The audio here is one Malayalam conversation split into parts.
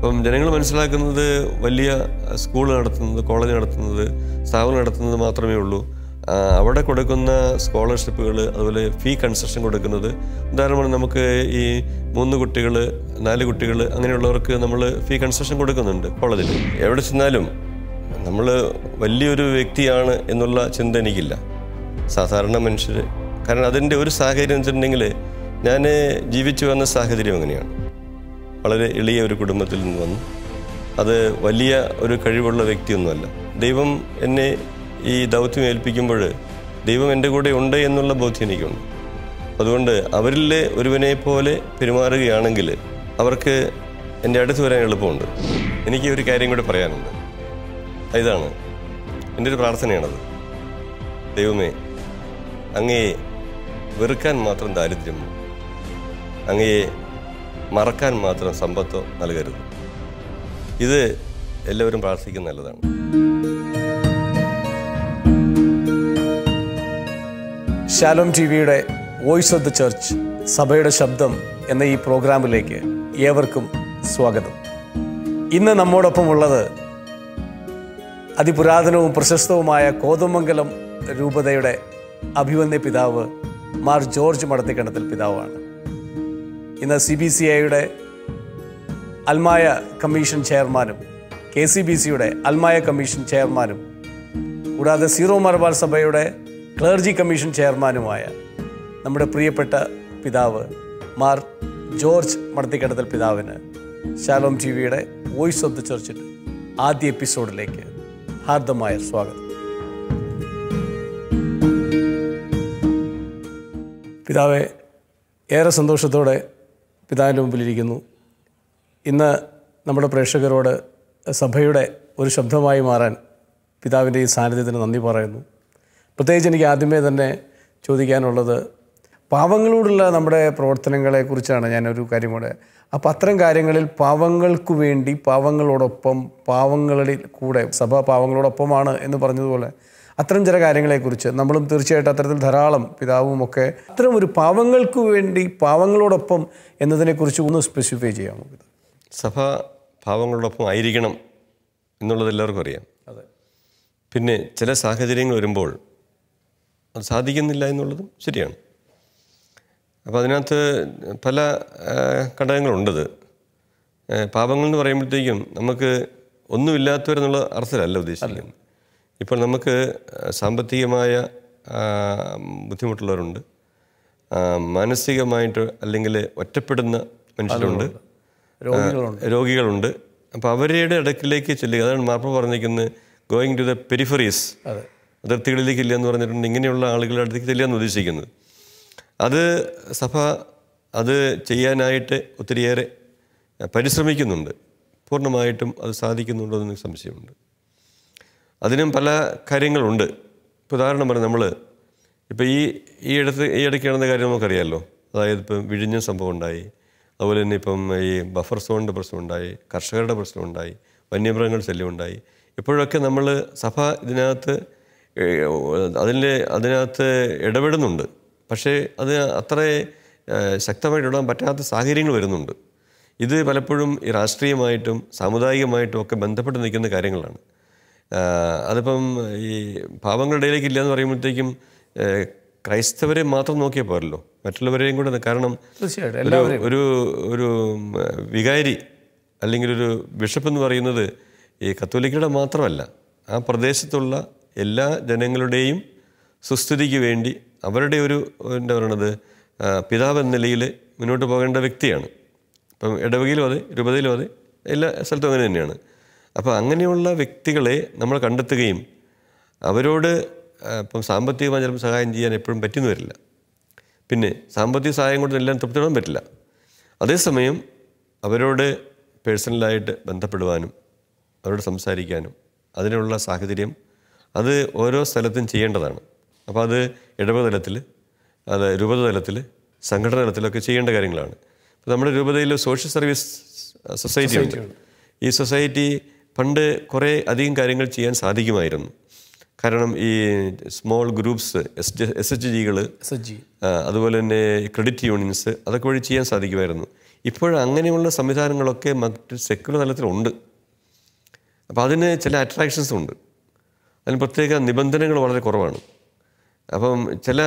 അപ്പം ജനങ്ങൾ മനസ്സിലാക്കുന്നത് വലിയ സ്കൂൾ നടത്തുന്നത് കോളേജ് നടത്തുന്നത് സ്ഥാപനം നടത്തുന്നത് മാത്രമേ ഉള്ളൂ അവിടെ കൊടുക്കുന്ന സ്കോളർഷിപ്പുകൾ അതുപോലെ ഫീ കൺസെഷൻ കൊടുക്കുന്നത് ഉദാഹരണമാണ് നമുക്ക് ഈ മൂന്ന് കുട്ടികൾ നാല് കുട്ടികൾ അങ്ങനെയുള്ളവർക്ക് നമ്മൾ ഫീ കൺസെഷൻ കൊടുക്കുന്നുണ്ട് കോളേജിൽ എവിടെ ചെന്നാലും നമ്മൾ വലിയൊരു വ്യക്തിയാണ് എന്നുള്ള ചിന്ത എനിക്കില്ല സാധാരണ മനുഷ്യർ കാരണം അതിൻ്റെ ഒരു സാഹചര്യം വെച്ചിട്ടുണ്ടെങ്കിൽ ഞാൻ ജീവിച്ചു വന്ന സാഹചര്യം അങ്ങനെയാണ് വളരെ എളിയ ഒരു കുടുംബത്തിൽ നിന്ന് വന്നു അത് വലിയ ഒരു കഴിവുള്ള വ്യക്തിയൊന്നുമല്ല ദൈവം എന്നെ ഈ ദൗത്യം ഏൽപ്പിക്കുമ്പോൾ ദൈവം എൻ്റെ കൂടെ ഉണ്ട് എന്നുള്ള ബോധ്യം എനിക്കുണ്ട് അതുകൊണ്ട് അവരിൽ ഒരുവനെ പോലെ പെരുമാറുകയാണെങ്കിൽ അവർക്ക് എൻ്റെ അടുത്ത് വരാൻ എളുപ്പമുണ്ട് എനിക്ക് ഒരു കാര്യം കൂടെ പറയാനുണ്ട് ഇതാണ് എൻ്റെ ഒരു പ്രാർത്ഥനയാണത് ദൈവമേ അങ്ങയെ വെറുക്കാൻ മാത്രം ദാരിദ്ര്യം അങ്ങയെ മറക്കാൻ മാത്രം സമ്പത്തോ നൽകരുത് ഇത് എല്ലാവരും പ്രാർത്ഥിക്കുന്ന നല്ലതാണ് ശാലോം ടി വിയുടെ വോയിസ് ഓഫ് ദി ചർച്ച് സഭയുടെ ശബ്ദം എന്ന ഈ പ്രോഗ്രാമിലേക്ക് ഏവർക്കും സ്വാഗതം ഇന്ന് നമ്മോടൊപ്പം ഉള്ളത് അതിപുരാതനവും പ്രശസ്തവുമായ കോതമംഗലം രൂപതയുടെ അഭിവന്യ പിതാവ് മാർ ജോർജ് മടത്തിക്കണത്തിൽ പിതാവാണ് ഇന്ന് സി ബി സി ഐയുടെ അൽമായ കമ്മീഷൻ ചെയർമാനും കെ സി ബി സിയുടെ അൽമായ കമ്മീഷൻ ചെയർമാനും കൂടാതെ സീറോ മലബാർ സഭയുടെ ക്ലർജി കമ്മീഷൻ ചെയർമാനുമായ നമ്മുടെ പ്രിയപ്പെട്ട പിതാവ് മാർ ജോർജ് മടത്തിക്കടത്തൽ പിതാവിന് ശാലോം ടി വിയുടെ വോയിസ് ഓഫ് ദി ചർച്ചിൻ്റെ ആദ്യ എപ്പിസോഡിലേക്ക് ഹാർദമായ സ്വാഗതം പിതാവെ ഏറെ സന്തോഷത്തോടെ പിതാവിൻ്റെ മുമ്പിലിരിക്കുന്നു ഇന്ന് നമ്മുടെ പ്രേക്ഷകരോട് സഭയുടെ ഒരു ശബ്ദമായി മാറാൻ പിതാവിൻ്റെ ഈ സാന്നിധ്യത്തിന് നന്ദി പറയുന്നു പ്രത്യേകിച്ച് എനിക്ക് ആദ്യമേ തന്നെ ചോദിക്കാനുള്ളത് പാവങ്ങളോടുള്ള നമ്മുടെ പ്രവർത്തനങ്ങളെക്കുറിച്ചാണ് ഞാനൊരു കാര്യം കൂടെ അപ്പോൾ അത്തരം കാര്യങ്ങളിൽ പാവങ്ങൾക്ക് വേണ്ടി പാവങ്ങളോടൊപ്പം പാവങ്ങളിൽ കൂടെ സഭ പാവങ്ങളോടൊപ്പമാണ് എന്ന് പറഞ്ഞതുപോലെ അത്തരം ചില കാര്യങ്ങളെക്കുറിച്ച് നമ്മളും തീർച്ചയായിട്ടും അത്തരത്തിൽ ധാരാളം പിതാവും ഒക്കെ അത്തരം ഒരു പാവങ്ങൾക്ക് വേണ്ടി പാവങ്ങളോടൊപ്പം എന്നതിനെക്കുറിച്ച് ഒന്ന് സ്പെസിഫൈ ചെയ്യാമോ സഭ പാവങ്ങളോടൊപ്പം ആയിരിക്കണം എന്നുള്ളത് എല്ലാവർക്കും അറിയാം അതെ പിന്നെ ചില സാഹചര്യങ്ങൾ വരുമ്പോൾ അത് സാധിക്കുന്നില്ല എന്നുള്ളതും ശരിയാണ് അപ്പോൾ അതിനകത്ത് പല ഘടകങ്ങളുണ്ടത് പാപങ്ങൾ എന്ന് പറയുമ്പോഴത്തേക്കും നമുക്ക് ഒന്നുമില്ലാത്തവരെന്നുള്ള അർത്ഥത്തിലല്ല ഉദ്ദേശിക്കുന്നത് ഇപ്പോൾ നമുക്ക് സാമ്പത്തികമായ ബുദ്ധിമുട്ടുള്ളവരുണ്ട് മാനസികമായിട്ട് അല്ലെങ്കിൽ ഒറ്റപ്പെടുന്ന മനുഷ്യരുണ്ട് രോഗികളുണ്ട് അപ്പോൾ അവരുടെ ഇടക്കിലേക്ക് ചെല്ലുക അതാണ് മാർപ്പ പറഞ്ഞിരിക്കുന്നത് ഗോയിങ് ടു ദ പെരിഫറീസ് അതിർത്തികളിലേക്ക് ഇല്ല എന്ന് പറഞ്ഞിട്ടുണ്ട് ഇങ്ങനെയുള്ള ആളുകളുടെ അടുത്തേക്ക് എന്ന് ഉദ്ദേശിക്കുന്നത് അത് സഭ അത് ചെയ്യാനായിട്ട് ഒത്തിരിയേറെ പരിശ്രമിക്കുന്നുണ്ട് പൂർണ്ണമായിട്ടും അത് സാധിക്കുന്നുണ്ടോ എന്ന് സംശയമുണ്ട് അതിനും പല കാര്യങ്ങളുണ്ട് ഇപ്പോൾ ഉദാഹരണം പറഞ്ഞു നമ്മൾ ഇപ്പോൾ ഈ ഈ ഇടത്ത് ഈ ഇടയ്ക്ക് നടന്ന കാര്യം നമുക്കറിയാമല്ലോ അതായത് ഇപ്പം വിഴിഞ്ഞ സംഭവം ഉണ്ടായി അതുപോലെ തന്നെ ഇപ്പം ഈ ബഫർ സോണിൻ്റെ പ്രശ്നമുണ്ടായി കർഷകരുടെ പ്രശ്നമുണ്ടായി വന്യമൃഗങ്ങൾ ശല്യമുണ്ടായി ഇപ്പോഴൊക്കെ നമ്മൾ സഭ ഇതിനകത്ത് അതിൻ്റെ അതിനകത്ത് ഇടപെടുന്നുണ്ട് പക്ഷേ അത് അത്ര ശക്തമായിട്ട് ഇടാൻ പറ്റാത്ത സാഹചര്യങ്ങൾ വരുന്നുണ്ട് ഇത് പലപ്പോഴും ഈ രാഷ്ട്രീയമായിട്ടും സാമുദായികമായിട്ടും ഒക്കെ ബന്ധപ്പെട്ട് നിൽക്കുന്ന കാര്യങ്ങളാണ് അതിപ്പം ഈ പാവങ്ങളുടെ ഇടയിലേക്ക് ഇല്ല എന്ന് പറയുമ്പോഴത്തേക്കും ക്രൈസ്തവരെ മാത്രം നോക്കിയാൽ പോരല്ലോ മറ്റുള്ളവരെയും കൂടെ കാരണം ഒരു ഒരു വികാരി അല്ലെങ്കിൽ ഒരു ബിഷപ്പ് എന്ന് പറയുന്നത് ഈ കത്തോലിക്കയുടെ മാത്രമല്ല ആ പ്രദേശത്തുള്ള എല്ലാ ജനങ്ങളുടെയും സുസ്ഥിതിക്ക് വേണ്ടി അവരുടെ ഒരു എന്താ പറയണത് പിതാവ് എന്ന നിലയിൽ മുന്നോട്ട് പോകേണ്ട വ്യക്തിയാണ് ഇപ്പം ഇടവകയിലും അതെ രൂപതയിലും അതെ എല്ലാ സ്ഥലത്തും അങ്ങനെ തന്നെയാണ് അപ്പോൾ അങ്ങനെയുള്ള വ്യക്തികളെ നമ്മൾ കണ്ടെത്തുകയും അവരോട് ഇപ്പം സാമ്പത്തികമായി ചിലപ്പോൾ സഹായം ചെയ്യാൻ എപ്പോഴും പറ്റുന്നു വരില്ല പിന്നെ സാമ്പത്തിക സഹായം കൊണ്ട് എല്ലാം തൃപ്തിപ്പെടാൻ പറ്റില്ല അതേസമയം അവരോട് പേഴ്സണലായിട്ട് ബന്ധപ്പെടുവാനും അവരോട് സംസാരിക്കാനും അതിനുള്ള സാഹചര്യം അത് ഓരോ സ്ഥലത്തും ചെയ്യേണ്ടതാണ് അപ്പോൾ അത് ഇടപെടലത്തിൽ അത് രൂപതലത്തിൽ സംഘടന തലത്തിലൊക്കെ ചെയ്യേണ്ട കാര്യങ്ങളാണ് ഇപ്പോൾ നമ്മുടെ രൂപതയിൽ സോഷ്യൽ സർവീസ് സൊസൈറ്റി ഉണ്ട് ഈ സൊസൈറ്റി പണ്ട് കുറേ അധികം കാര്യങ്ങൾ ചെയ്യാൻ സാധിക്കുമായിരുന്നു കാരണം ഈ small groups S S H ജികൾ അതുപോലെ തന്നെ ക്രെഡിറ്റ് യൂണിയൻസ് അതൊക്കെ വഴി ചെയ്യാൻ സാധിക്കുമായിരുന്നു ഇപ്പോൾ അങ്ങനെയുള്ള സംവിധാനങ്ങളൊക്കെ മറ്റ് സെക്യുലർ തലത്തിലുണ്ട് അപ്പോൾ അതിന് ചില അട്രാക്ഷൻസും ഉണ്ട് അതിന് പ്രത്യേക നിബന്ധനകൾ വളരെ കുറവാണ് അപ്പം ചില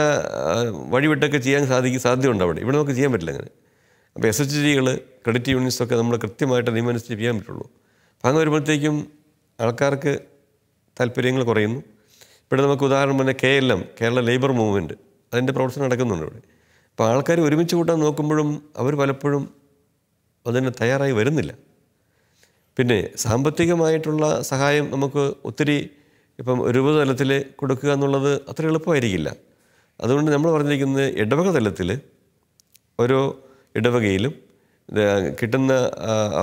വഴിവിട്ടൊക്കെ ചെയ്യാൻ സാധിക്കും സാധ്യതയുണ്ട് അവിടെ ഇവിടെ നമുക്ക് ചെയ്യാൻ പറ്റില്ല അങ്ങനെ അപ്പോൾ എസ് എച്ച് ജികൾ ക്രെഡിറ്റ് യൂണിയൻസൊക്കെ നമ്മൾ കൃത്യമായിട്ട് നിയമനുസരിച്ച് ചെയ്യാൻ പറ്റുള്ളൂ അങ്ങ് വരുമ്പോഴത്തേക്കും ആൾക്കാർക്ക് താല്പര്യങ്ങൾ കുറയുന്നു ഇവിടെ നമുക്ക് ഉദാഹരണം പറഞ്ഞാൽ K L M Kerala labour movement അതിൻ്റെ പ്രവർത്തനം നടക്കുന്നുണ്ട് ഇവിടെ അപ്പോൾ ആൾക്കാർ ഒരുമിച്ച് കൂട്ടാൻ നോക്കുമ്പോഴും അവർ പലപ്പോഴും അതിന് തയ്യാറായി വരുന്നില്ല പിന്നെ സാമ്പത്തികമായിട്ടുള്ള സഹായം നമുക്ക് ഒത്തിരി ഇപ്പം രൂപ തലത്തിൽ കൊടുക്കുക എന്നുള്ളത് അത്ര എളുപ്പമായിരിക്കില്ല അതുകൊണ്ട് നമ്മൾ പറഞ്ഞിരിക്കുന്നത് ഇടവക തലത്തിൽ ഓരോ ഇടവകയിലും കിട്ടുന്ന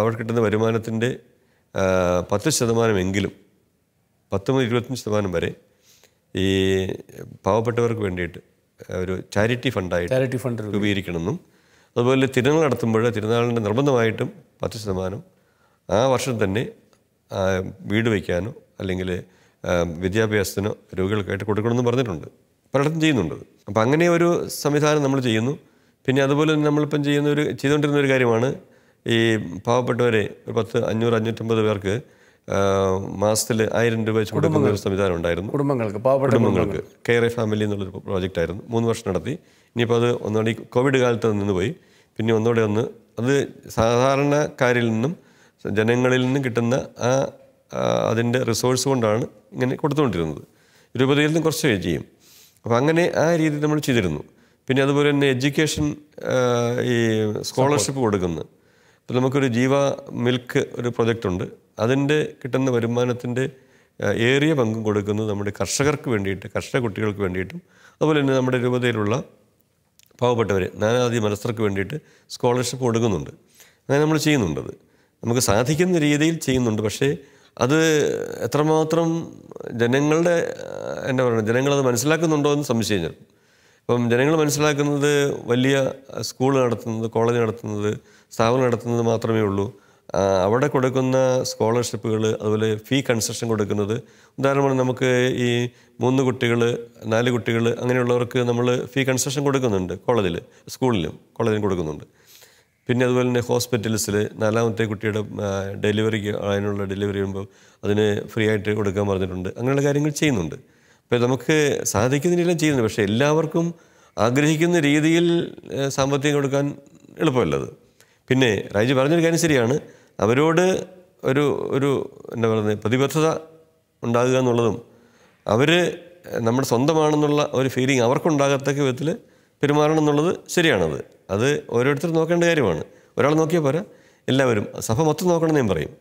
അവർ കിട്ടുന്ന വരുമാനത്തിൻ്റെ പത്ത് ശതമാനമെങ്കിലും പത്ത് മുതൽ ഇരുപത്തഞ്ച് ശതമാനം വരെ ഈ പാവപ്പെട്ടവർക്ക് വേണ്ടിയിട്ട് ഒരു ചാരിറ്റി ഫണ്ടായിട്ട് ചാരിറ്റി ഫണ്ട് രൂപീകരിക്കണമെന്നും അതുപോലെ തിരുനാൾ നടത്തുമ്പോൾ തിരുനാളിൻ്റെ നിർബന്ധമായിട്ടും പത്ത് ശതമാനം ആ വർഷം തന്നെ വീട് വയ്ക്കാനോ അല്ലെങ്കിൽ വിദ്യാഭ്യാസത്തിനോ രോഗികൾക്കായിട്ട് കൊടുക്കണമെന്നും പറഞ്ഞിട്ടുണ്ട് പലയിടത്തും ചെയ്യുന്നുണ്ട് അപ്പോൾ അങ്ങനെ ഒരു സംവിധാനം നമ്മൾ ചെയ്യുന്നു പിന്നെ അതുപോലെ തന്നെ നമ്മളിപ്പം ചെയ്യുന്ന ഒരു ചെയ്തുകൊണ്ടിരുന്ന ഒരു കാര്യമാണ് ഈ പാവപ്പെട്ടവരെ ഒരു പത്ത് അഞ്ഞൂറ് അഞ്ഞൂറ്റമ്പത് പേർക്ക് മാസത്തിൽ ആയിരം രൂപ വെച്ച് കൊടുക്കുന്ന ഒരു സംവിധാനം ഉണ്ടായിരുന്നു കുടുംബങ്ങൾക്ക് കുടുംബങ്ങൾക്ക് കെയർ എ ഫാമിലി എന്നുള്ളൊരു പ്രോജക്റ്റ് ആയിരുന്നു മൂന്ന് വർഷം നടത്തി ഇനിയിപ്പോൾ അത് ഒന്നുകൂടി കോവിഡ് കാലത്ത് നിന്ന് പോയി പിന്നെ ഒന്നുകൂടെ ഒന്ന് അത് സാധാരണക്കാരിൽ നിന്നും ജനങ്ങളിൽ നിന്നും കിട്ടുന്ന ആ അതിൻ്റെ റിസോഴ്സ് കൊണ്ടാണ് ഇങ്ങനെ കൊടുത്തുകൊണ്ടിരുന്നത് രൂപതയിൽ നിന്ന് കുറച്ച് ചെയ്യും അപ്പോൾ അങ്ങനെ ആ രീതിയിൽ നമ്മൾ ചെയ്തിരുന്നു പിന്നെ അതുപോലെ തന്നെ എഡ്യൂക്കേഷൻ ഈ സ്കോളർഷിപ്പ് കൊടുക്കുന്നു ഇപ്പോൾ നമുക്കൊരു ജീവ മിൽക്ക് ഒരു പ്രൊജക്റ്റ് ഉണ്ട് അതിൻ്റെ കിട്ടുന്ന വരുമാനത്തിൻ്റെ ഏറിയ പങ്കും കൊടുക്കുന്നത് നമ്മുടെ കർഷകർക്ക് വേണ്ടിയിട്ട് കർഷക കുട്ടികൾക്ക് വേണ്ടിയിട്ടും അതുപോലെ തന്നെ നമ്മുടെ രൂപതയിലുള്ള പാവപ്പെട്ടവർ നാനാതി മനസ്സർക്ക് വേണ്ടിയിട്ട് സ്കോളർഷിപ്പ് കൊടുക്കുന്നുണ്ട് അങ്ങനെ നമ്മൾ ചെയ്യുന്നുണ്ടത് നമുക്ക് സാധിക്കുന്ന രീതിയിൽ ചെയ്യുന്നുണ്ട് പക്ഷേ അത് എത്രമാത്രം ജനങ്ങളുടെ എന്താ പറയുക ജനങ്ങളത് മനസ്സിലാക്കുന്നുണ്ടോ എന്ന് സംശയം ഞാൻ അപ്പം ജനങ്ങൾ മനസ്സിലാക്കുന്നത് വലിയ സ്കൂൾ നടത്തുന്നത് കോളേജ് നടത്തുന്നത് സ്ഥാപനം നടത്തുന്നത് മാത്രമേ ഉള്ളൂ അവിടെ കൊടുക്കുന്ന സ്കോളർഷിപ്പുകൾ അതുപോലെ ഫീ കൺസെഷൻ കൊടുക്കുന്നത് ഉദാഹരണമാണ് നമുക്ക് ഈ മൂന്ന് കുട്ടികൾ നാല് കുട്ടികൾ അങ്ങനെയുള്ളവർക്ക് നമ്മൾ ഫീ കൺസെഷൻ കൊടുക്കുന്നുണ്ട് കോളേജിൽ സ്കൂളിലും കോളേജിലും കൊടുക്കുന്നുണ്ട് പിന്നെ അതുപോലെ തന്നെ ഹോസ്പിറ്റൽസിൽ നാലാമത്തെ കുട്ടിയുടെ ഡെലിവറിക്ക് അതിനുള്ള ഡെലിവറി ചെയ്യുമ്പോൾ അതിന് ഫ്രീ ആയിട്ട് കൊടുക്കാൻ പറഞ്ഞിട്ടുണ്ട് അങ്ങനെയുള്ള കാര്യങ്ങൾ ചെയ്യുന്നുണ്ട് ഇപ്പം നമുക്ക് സാധിക്കുന്നതിനെല്ലാം ചെയ്യുന്നുണ്ട് പക്ഷേ എല്ലാവർക്കും ആഗ്രഹിക്കുന്ന രീതിയിൽ സാമ്പത്തികം കൊടുക്കാൻ എളുപ്പമല്ലത് പിന്നെ രാജു പറഞ്ഞൊരു കാര്യം ശരിയാണ് അവരോട് ഒരു ഒരു എന്താ പറയുന്നത് പ്രതിബദ്ധത ഉണ്ടാകുക എന്നുള്ളതും അവർ നമ്മുടെ സ്വന്തമാണെന്നുള്ള ഒരു ഫീലിംഗ് അവർക്കുണ്ടാകത്തക്ക വിധത്തിൽ പെരുമാറണം എന്നുള്ളത് ശരിയാണത് അത് ഓരോരുത്തർ നോക്കേണ്ട കാര്യമാണ് ഒരാൾ നോക്കിയാൽ പോരാ എല്ലാവരും സഭ മൊത്തം നോക്കണം ഞാൻ പറയും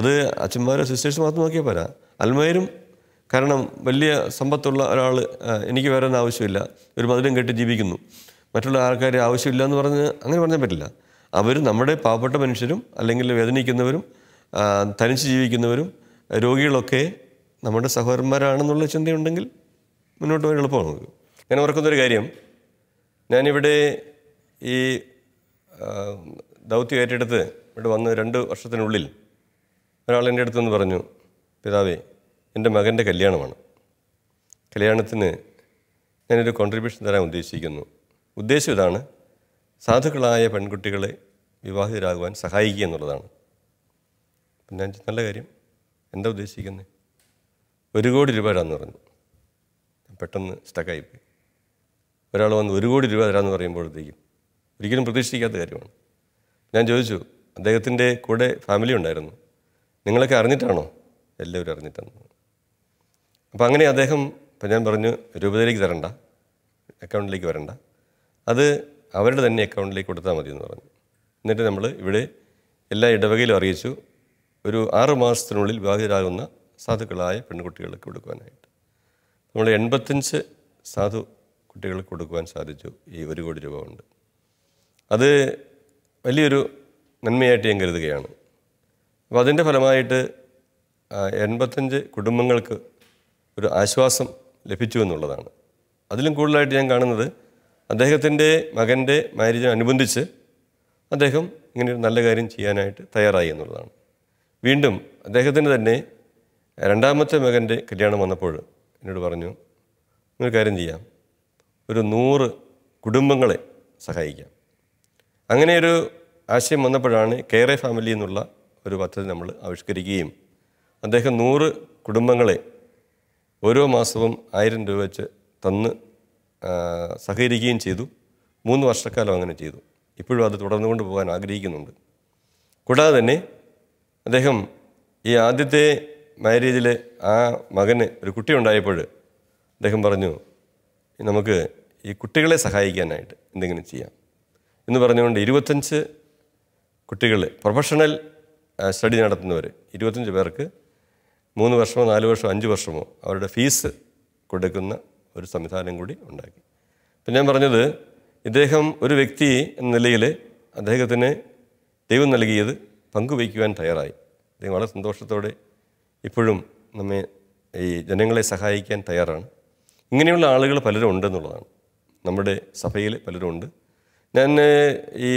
അത് അച്ഛന്മാരും സിസ്റ്റേഴ്സ് മാത്രം നോക്കിയാൽ പോരാ അൽമയരും കാരണം വലിയ സമ്പത്തുള്ള ഒരാൾ എനിക്ക് വേറെ ആവശ്യമില്ല ഒരു മധുരം കെട്ടി ജീവിക്കുന്നു മറ്റുള്ള ആൾക്കാർ ആവശ്യമില്ല എന്ന് പറഞ്ഞ് അങ്ങനെ പറഞ്ഞാൽ പറ്റില്ല അവർ നമ്മുടെ പാവപ്പെട്ട മനുഷ്യരും അല്ലെങ്കിൽ വേദനിക്കുന്നവരും തനിച്ച് ജീവിക്കുന്നവരും രോഗികളൊക്കെ നമ്മുടെ സഹോദരന്മാരാണെന്നുള്ള ചിന്തയുണ്ടെങ്കിൽ മുന്നോട്ട് പോകാൻ എളുപ്പമാണ് നമുക്ക് ഞാൻ ഓർക്കുന്നൊരു കാര്യം ഞാനിവിടെ ഈ ദൗത്യം ഏറ്റെടുത്ത് ഇവിടെ വന്ന് രണ്ട് വർഷത്തിനുള്ളിൽ ഒരാൾ എൻ്റെ അടുത്തുനിന്ന് പറഞ്ഞു പിതാവേ എൻ്റെ മകൻ്റെ കല്യാണമാണ് കല്യാണത്തിന് ഞാനൊരു കോൺട്രിബ്യൂഷൻ തരാൻ ഉദ്ദേശിക്കുന്നു ഉദ്ദേശം ഇതാണ് സാധുക്കളായ പെൺകുട്ടികളെ വിവാഹിതരാകുവാൻ സഹായിക്കുക എന്നുള്ളതാണ് പിന്നെ നല്ല കാര്യം എന്താ ഉദ്ദേശിക്കുന്നത് ഒരു കോടി രൂപ തരാമെന്ന് പറഞ്ഞു പെട്ടെന്ന് സ്റ്റക്കായിപ്പോയി ഒരാൾ വന്ന് ഒരു കോടി രൂപ തരാമെന്ന് പറയുമ്പോഴത്തേക്കും ഒരിക്കലും പ്രതീക്ഷിക്കാത്ത കാര്യമാണ് ഞാൻ ചോദിച്ചു അദ്ദേഹത്തിൻ്റെ കൂടെ ഫാമിലി ഉണ്ടായിരുന്നു നിങ്ങളൊക്കെ അറിഞ്ഞിട്ടാണോ എല്ലാവരും അറിഞ്ഞിട്ടാണോ അപ്പോൾ അങ്ങനെ അദ്ദേഹം ഇപ്പം ഞാൻ പറഞ്ഞു രൂപതയിലേക്ക് തരണ്ട അക്കൗണ്ടിലേക്ക് വരണ്ട അത് അവരുടെ തന്നെ അക്കൗണ്ടിലേക്ക് കൊടുത്താൽ മതി എന്ന് പറഞ്ഞു എന്നിട്ട് നമ്മൾ ഇവിടെ എല്ലാ ഇടവകയിലും അറിയിച്ചു ഒരു ആറ് മാസത്തിനുള്ളിൽ വിവാഹിതരാകുന്ന സാധുക്കളായ പെൺകുട്ടികൾക്ക് കൊടുക്കുവാനായിട്ട് നമ്മൾ എൺപത്തഞ്ച് സാധു കുട്ടികൾക്ക് കൊടുക്കുവാൻ സാധിച്ചു ഈ ഒരു കോടി രൂപ കൊണ്ട് അത് വലിയൊരു നന്മയായിട്ട് ഞാൻ കരുതുകയാണ് അപ്പോൾ അതിൻ്റെ ഫലമായിട്ട് എൺപത്തഞ്ച് കുടുംബങ്ങൾക്ക് ഒരു ആശ്വാസം ലഭിച്ചു എന്നുള്ളതാണ് അതിലും കൂടുതലായിട്ട് ഞാൻ കാണുന്നത് അദ്ദേഹത്തിൻ്റെ മകൻ്റെ അനുബന്ധിച്ച് അദ്ദേഹം ഇങ്ങനെ ഒരു നല്ല കാര്യം ചെയ്യാനായിട്ട് തയ്യാറായി എന്നുള്ളതാണ് വീണ്ടും അദ്ദേഹത്തിന് തന്നെ രണ്ടാമത്തെ മകൻ്റെ കല്യാണം വന്നപ്പോൾ എന്നോട് പറഞ്ഞു ഒരു കാര്യം ചെയ്യാം ഒരു നൂറ് കുടുംബങ്ങളെ സഹായിക്കാം അങ്ങനെ ഒരു ആശയം വന്നപ്പോഴാണ് കെയറെ ഫാമിലി എന്നുള്ള ഒരു പദ്ധതി നമ്മൾ ആവിഷ്കരിക്കുകയും അദ്ദേഹം നൂറ് കുടുംബങ്ങളെ ഓരോ മാസവും ആയിരം രൂപ വെച്ച് തന്ന് സഹകരിക്കുകയും ചെയ്തു മൂന്ന് വർഷക്കാലം അങ്ങനെ ചെയ്തു ഇപ്പോഴും അത് തുടർന്നു കൊണ്ടുപോകാൻ ആഗ്രഹിക്കുന്നുണ്ട് കൂടാതെ തന്നെ അദ്ദേഹം ഈ ആദ്യത്തെ മാരേജിലെ ആ മകന് ഒരു കുട്ടി ഉണ്ടായപ്പോൾ അദ്ദേഹം പറഞ്ഞു നമുക്ക് ഈ കുട്ടികളെ സഹായിക്കാനായിട്ട് എന്തെങ്കിലും ചെയ്യാം എന്ന് പറഞ്ഞുകൊണ്ട് ഇരുപത്തഞ്ച് കുട്ടികൾ പ്രൊഫഷണൽ സ്റ്റഡി നടത്തുന്നവർ ഇരുപത്തഞ്ച് പേർക്ക് മൂന്ന് വർഷമോ നാല് വർഷമോ അഞ്ച് വർഷമോ അവരുടെ ഫീസ് കൊടുക്കുന്ന ഒരു സംവിധാനം കൂടി ഉണ്ടാക്കി പിന്നെ ഞാൻ പറഞ്ഞത് ഇദ്ദേഹം ഒരു വ്യക്തി എന്ന നിലയിൽ അദ്ദേഹത്തിന് ദൈവം നൽകിയത് പങ്കുവയ്ക്കുവാൻ തയ്യാറായി അദ്ദേഹം വളരെ സന്തോഷത്തോടെ ഇപ്പോഴും നമ്മെ ഈ ജനങ്ങളെ സഹായിക്കാൻ തയ്യാറാണ് ഇങ്ങനെയുള്ള ആളുകൾ പലരും ഉണ്ടെന്നുള്ളതാണ് നമ്മുടെ സഭയിൽ പലരും ഉണ്ട് ഞാൻ ഈ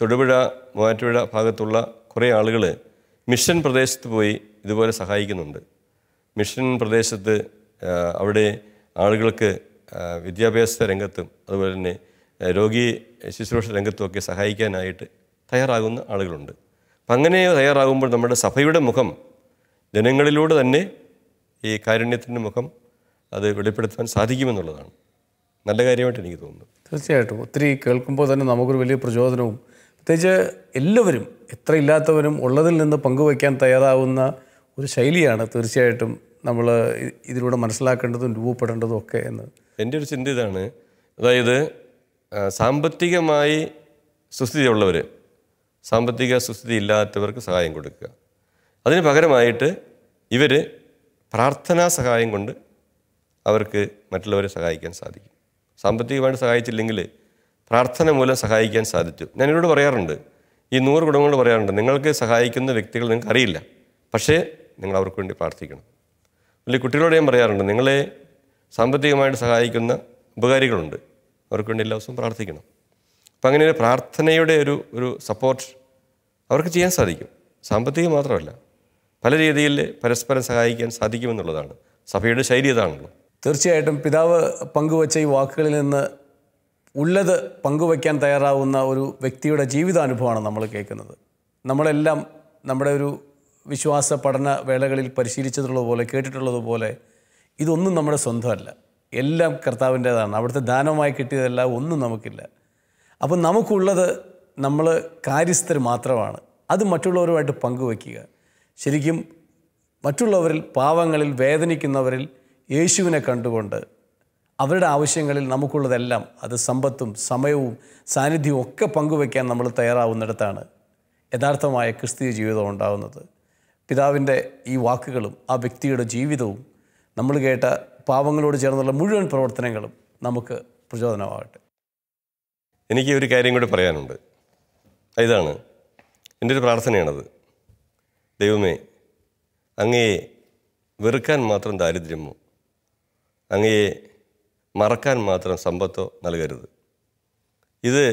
തൊടുപുഴ മൂവാറ്റുപുഴ ഭാഗത്തുള്ള കുറേ ആളുകൾ മിഷൻ പ്രദേശത്ത് പോയി ഇതുപോലെ സഹായിക്കുന്നുണ്ട് മിഷൻ പ്രദേശത്ത് അവിടെ ആളുകൾക്ക് വിദ്യാഭ്യാസ രംഗത്തും അതുപോലെ തന്നെ രോഗി ശുശ്രൂഷ രംഗത്തുമൊക്കെ സഹായിക്കാനായിട്ട് തയ്യാറാകുന്ന ആളുകളുണ്ട് അപ്പം അങ്ങനെ തയ്യാറാകുമ്പോൾ നമ്മുടെ സഭയുടെ മുഖം ജനങ്ങളിലൂടെ തന്നെ ഈ കാരുണ്യത്തിൻ്റെ മുഖം അത് വെളിപ്പെടുത്താൻ സാധിക്കുമെന്നുള്ളതാണ് നല്ല കാര്യമായിട്ട് എനിക്ക് തോന്നുന്നു തീർച്ചയായിട്ടും ഒത്തിരി കേൾക്കുമ്പോൾ തന്നെ നമുക്കൊരു വലിയ പ്രചോദനവും പ്രത്യേകിച്ച് എല്ലാവരും എത്ര ഇല്ലാത്തവരും ഉള്ളതിൽ നിന്ന് പങ്കുവയ്ക്കാൻ തയ്യാറാവുന്ന ഒരു ശൈലിയാണ് തീർച്ചയായിട്ടും നമ്മൾ ഇതിലൂടെ മനസ്സിലാക്കേണ്ടതും രൂപപ്പെടേണ്ടതും ഒക്കെ എന്ന് എൻ്റെ ഒരു ചിന്ത ഇതാണ് അതായത് സാമ്പത്തികമായി സുസ്ഥിതിയുള്ളവർ സാമ്പത്തിക സുസ്ഥിതി ഇല്ലാത്തവർക്ക് സഹായം കൊടുക്കുക അതിന് പകരമായിട്ട് ഇവർ പ്രാർത്ഥനാ സഹായം കൊണ്ട് അവർക്ക് മറ്റുള്ളവരെ സഹായിക്കാൻ സാധിക്കും സാമ്പത്തികമായിട്ട് സഹായിച്ചില്ലെങ്കിൽ പ്രാർത്ഥന മൂലം സഹായിക്കാൻ സാധിച്ചു ഞാൻ ഇവരോട് പറയാറുണ്ട് ഈ നൂറ് കുടുംബങ്ങൾ പറയാറുണ്ട് നിങ്ങൾക്ക് സഹായിക്കുന്ന വ്യക്തികൾ നിങ്ങൾക്ക് അറിയില്ല പക്ഷേ നിങ്ങൾ അവർക്ക് വേണ്ടി പ്രാർത്ഥിക്കണം വലിയ കുട്ടികളോട് ഞാൻ പറയാറുണ്ട് നിങ്ങളെ സാമ്പത്തികമായിട്ട് സഹായിക്കുന്ന ഉപകാരികളുണ്ട് അവർക്ക് വേണ്ടി എല്ലാ ദിവസവും പ്രാർത്ഥിക്കണം അപ്പം അങ്ങനെ ഒരു പ്രാർത്ഥനയുടെ ഒരു ഒരു സപ്പോർട്ട് അവർക്ക് ചെയ്യാൻ സാധിക്കും സാമ്പത്തികം മാത്രമല്ല പല രീതിയിൽ പരസ്പരം സഹായിക്കാൻ സാധിക്കുമെന്നുള്ളതാണ് സഭയുടെ ശൈലി ഇതാണല്ലോ തീർച്ചയായിട്ടും പിതാവ് പങ്കുവച്ച ഈ വാക്കുകളിൽ നിന്ന് ഉള്ളത് പങ്കുവയ്ക്കാൻ തയ്യാറാവുന്ന ഒരു വ്യക്തിയുടെ ജീവിതാനുഭവമാണ് നമ്മൾ കേൾക്കുന്നത് നമ്മളെല്ലാം നമ്മുടെ ഒരു വിശ്വാസ പഠന വേളകളിൽ പരിശീലിച്ചിട്ടുള്ളതുപോലെ കേട്ടിട്ടുള്ളതുപോലെ ഇതൊന്നും നമ്മുടെ സ്വന്തമല്ല എല്ലാം കർത്താവിൻ്റേതാണ് അവിടുത്തെ ദാനമായി കിട്ടിയതല്ല ഒന്നും നമുക്കില്ല അപ്പം നമുക്കുള്ളത് നമ്മൾ കാര്യസ്ഥർ മാത്രമാണ് അത് മറ്റുള്ളവരുമായിട്ട് പങ്കുവയ്ക്കുക ശരിക്കും മറ്റുള്ളവരിൽ പാവങ്ങളിൽ വേദനിക്കുന്നവരിൽ യേശുവിനെ കണ്ടുകൊണ്ട് അവരുടെ ആവശ്യങ്ങളിൽ നമുക്കുള്ളതെല്ലാം അത് സമ്പത്തും സമയവും സാന്നിധ്യവും ഒക്കെ പങ്കുവയ്ക്കാൻ നമ്മൾ തയ്യാറാവുന്നിടത്താണ് യഥാർത്ഥമായ ക്രിസ്തീയ ജീവിതം ഉണ്ടാകുന്നത് പിതാവിൻ്റെ ഈ വാക്കുകളും ആ വ്യക്തിയുടെ ജീവിതവും നമ്മൾ കേട്ട പാവങ്ങളോട് ചേർന്നുള്ള മുഴുവൻ പ്രവർത്തനങ്ങളും നമുക്ക് പ്രചോദനമാകട്ടെ എനിക്ക് ഒരു കാര്യം കൂടി പറയാനുണ്ട് ഇതാണ് എൻ്റെ ഒരു പ്രാർത്ഥനയാണത് ദൈവമേ അങ്ങയെ വെറുക്കാൻ മാത്രം ദാരിദ്ര്യമോ അങ്ങയെ മറക്കാൻ മാത്രം സമ്പത്തോ നൽകരുത് ഇത്